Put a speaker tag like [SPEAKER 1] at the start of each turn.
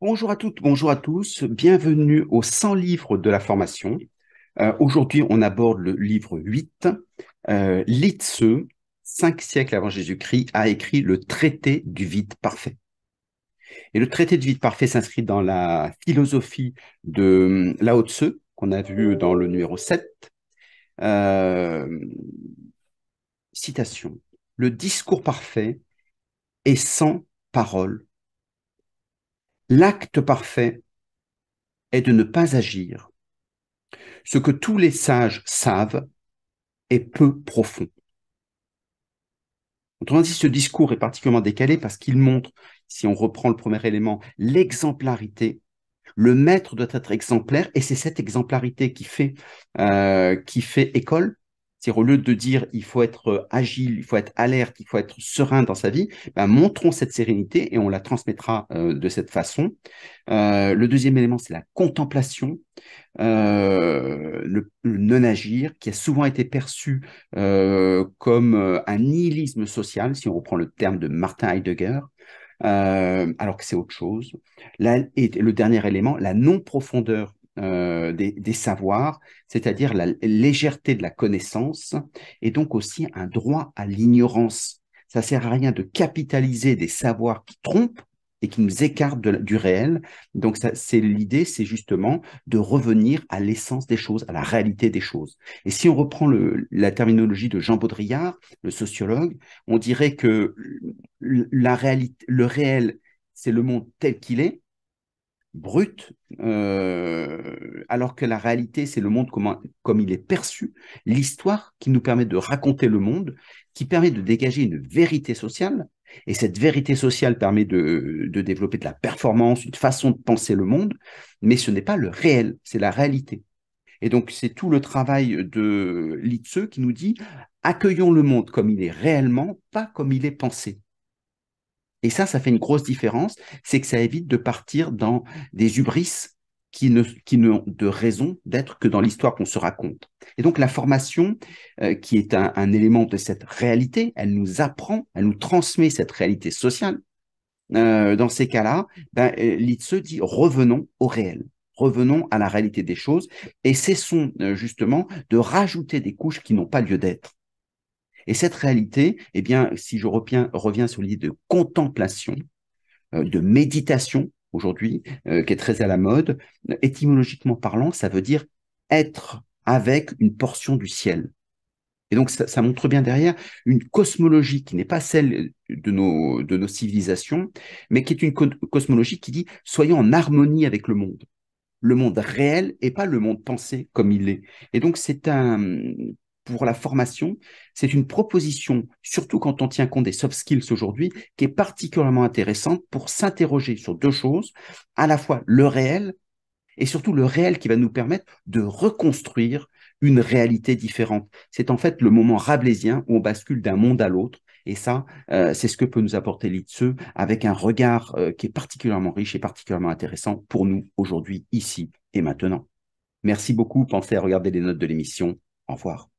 [SPEAKER 1] Bonjour à toutes, bonjour à tous. Bienvenue aux 100 livres de la formation. Euh, aujourd'hui, on aborde le livre 8. Euh, Litze, 5 siècles avant Jésus-Christ, a écrit le traité du vide parfait. Et le traité du vide parfait s'inscrit dans la philosophie de hum, Lao Tse, qu'on a vu dans le numéro 7. Euh, citation. Le discours parfait est sans parole L'acte parfait est de ne pas agir. Ce que tous les sages savent est peu profond. Autrement dit, ce discours est particulièrement décalé parce qu'il montre, si on reprend le premier élément, l'exemplarité. Le maître doit être exemplaire et c'est cette exemplarité qui fait, euh, qui fait école, cest au lieu de dire il faut être euh, agile, il faut être alerte, il faut être serein dans sa vie, ben, montrons cette sérénité et on la transmettra euh, de cette façon. Euh, le deuxième élément, c'est la contemplation, le, non-agir, qui a souvent été perçu comme un nihilisme social, si on reprend le terme de Martin Heidegger. alors que c'est autre chose. et le dernier élément, la non-profondeur euh, des, savoirs, c'est-à-dire la légèreté de la connaissance, et donc aussi un droit à l'ignorance. Ça sert à rien de capitaliser des savoirs qui trompent et qui nous écartent du réel. Donc c'est l'idée, c'est justement de revenir à l'essence des choses, à la réalité des choses. Et si on reprend la terminologie de Jean Baudrillard, le sociologue, on dirait que la réalité, le réel, c'est le monde tel qu'il est, brut, euh, alors que la réalité, c'est le monde comme, comme il est perçu, l'histoire qui nous permet de raconter le monde, qui permet de dégager une vérité sociale, et cette vérité sociale permet de, de, développer de la performance, une façon de penser le monde, mais ce n'est pas le réel, c'est la réalité. Et donc c'est tout le travail de Litzeux qui nous dit accueillons le monde comme il est réellement, pas comme il est pensé. Et ça, ça fait une grosse différence, c'est que ça évite de partir dans des hubris qui ne qui n'ont de raison d'être que dans l'histoire qu'on se raconte. Et donc la formation, euh, qui est un, élément de cette réalité, elle nous apprend, elle nous transmet cette réalité sociale. Euh, dans ces cas-là, ben, euh, dit revenons au réel, revenons à la réalité des choses et cessons justement de rajouter des couches qui n'ont pas lieu d'être. Et cette réalité, eh bien, si je reviens, sur l'idée de contemplation, euh, de méditation aujourd'hui, euh, qui est très à la mode, étymologiquement parlant, ça veut dire être avec une portion du ciel. Et donc, ça, montre bien derrière une cosmologie qui n'est pas celle de nos, de nos civilisations, mais qui est une cosmologie qui dit soyons en harmonie avec le monde. Le monde réel et pas le monde pensé comme il est. Et donc, c'est un, pour la formation, c'est une proposition, surtout quand on tient compte des soft skills aujourd'hui, qui est particulièrement intéressante pour s'interroger sur deux choses, à la fois le réel et surtout le réel qui va nous permettre de reconstruire une réalité différente. C'est en fait le moment rabelaisien où on bascule d'un monde à l'autre. Et ça, euh, c'est ce que peut nous apporter LITSEU avec un regard euh, qui est particulièrement riche et particulièrement intéressant pour nous aujourd'hui, ici et maintenant. Merci beaucoup. Pensez à regarder les notes de l'émission. Au revoir.